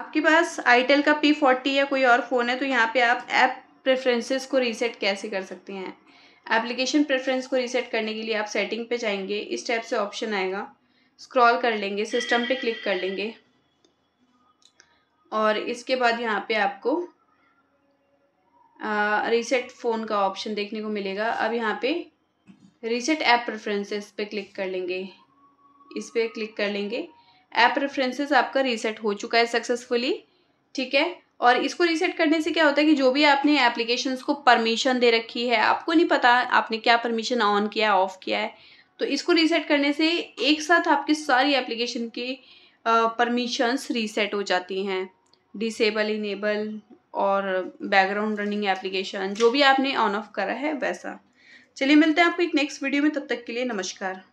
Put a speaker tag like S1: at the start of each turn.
S1: आपके पास आईटेल का पी फोर्टी या कोई और फ़ोन है तो यहाँ पे आप ऐप प्रेफरेंसेस को रीसेट कैसे कर सकते हैं एप्लीकेशन प्रेफरेंस को रीसेट करने के लिए आप सेटिंग पे जाएंगे इस टाइप से ऑप्शन आएगा स्क्रॉल कर लेंगे सिस्टम पे क्लिक कर लेंगे और इसके बाद यहाँ पे आपको रीसेट फ़ोन का ऑप्शन देखने को मिलेगा अब यहाँ पर रीसेट ऐप प्रेफरेंसेस पे क्लिक कर लेंगे इस पर क्लिक कर लेंगे ऐप रेफरेंसेस आपका रीसेट हो चुका है सक्सेसफुली ठीक है और इसको रीसेट करने से क्या होता है कि जो भी आपने एप्लीकेशन को परमिशन दे रखी है आपको नहीं पता आपने क्या परमिशन ऑन किया ऑफ़ किया है तो इसको रीसेट करने से एक साथ आपकी सारी एप्लीकेशन की परमिशंस रीसेट हो जाती हैं डिसेबल इनेबल और बैकग्राउंड रनिंग एप्लीकेशन जो भी आपने ऑन ऑफ करा है वैसा चलिए मिलते हैं आपको एक नेक्स्ट वीडियो में तब तक के लिए नमस्कार